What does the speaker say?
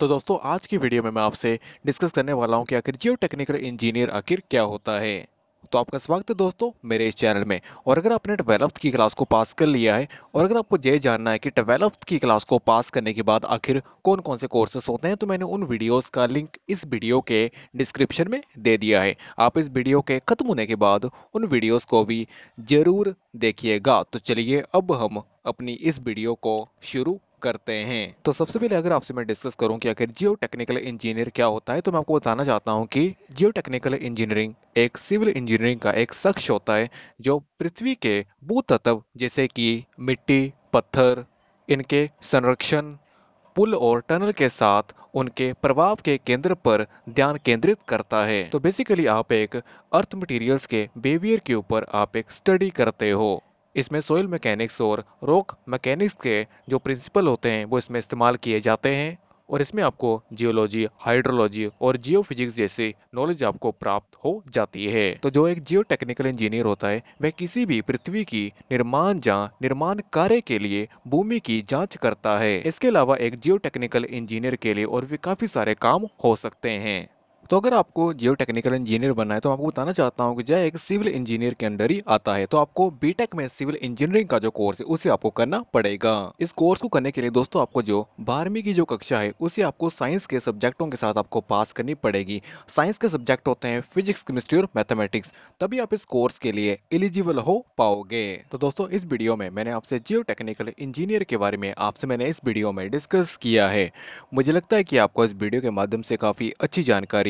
तो दोस्तों आज की वीडियो में मैं आपसे डिस्कस करने वाला हूं कि आखिर जियो टेक्निकल इंजीनियर आखिर क्या होता है तो आपका स्वागत है दोस्तों मेरे इस चैनल में और अगर आपने ट्वेल्थ की क्लास को पास कर लिया है और अगर आपको ये जानना है कि ट्वेल्थ की क्लास को पास करने के बाद आखिर कौन कौन से कोर्सेस होते हैं तो मैंने उन वीडियोस का लिंक इस वीडियो के डिस्क्रिप्शन में दे दिया है आप इस वीडियो के खत्म होने के बाद उन वीडियोज़ को भी जरूर देखिएगा तो चलिए अब हम अपनी इस वीडियो को शुरू करते हैं तो सबसे पहले अगर आपसे मैं डिस्कस करूं कि आखिर जियो टेक्निकल इंजीनियर क्या होता है तो मैं आपको बताना चाहता हूं कि जियो टेक्निकल इंजीनियरिंग एक सिविल इंजीनियरिंग का एक शख्स होता है जो पृथ्वी के भू तत्व जैसे कि मिट्टी पत्थर इनके संरक्षण पुल और टनल के साथ उनके प्रभाव के केंद्र पर ध्यान केंद्रित करता है तो बेसिकली आप एक अर्थ मटेरियल्स के बिहेवियर के ऊपर आप एक स्टडी करते हो इसमें सोयल मैकेनिक्स और रॉक मैकेनिक्स के जो प्रिंसिपल होते हैं वो इसमें इस्तेमाल किए जाते हैं और इसमें आपको जियोलॉजी हाइड्रोलॉजी और जियो फिजिक्स जैसे नॉलेज आपको प्राप्त हो जाती है तो जो एक जियो टेक्निकल इंजीनियर होता है वह किसी भी पृथ्वी की निर्माण या निर्माण कार्य के लिए भूमि की जांच करता है इसके अलावा एक जियो टेक्निकल इंजीनियर के लिए और भी काफी सारे काम हो सकते हैं तो अगर आपको जियो टेक्निकल इंजीनियर बनना है तो आपको बताना चाहता हूँ कि जय एक सिविल इंजीनियर के अंडर ही आता है तो आपको बीटेक में सिविल इंजीनियरिंग का जो कोर्स है उसे आपको करना पड़ेगा इस कोर्स को करने के लिए दोस्तों आपको जो बारहवीं की जो कक्षा है उसे आपको साइंस के सब्जेक्टों के साथ आपको पास करनी पड़ेगी साइंस के सब्जेक्ट होते हैं फिजिक्स केमिस्ट्री और मैथमेटिक्स तभी आप इस कोर्स के लिए एलिजिबल हो पाओगे तो दोस्तों इस वीडियो में मैंने आपसे जियो टेक्निकल इंजीनियर के बारे में आपसे मैंने इस वीडियो में डिस्कस किया है मुझे लगता है कि आपको इस वीडियो के माध्यम से काफी अच्छी जानकारी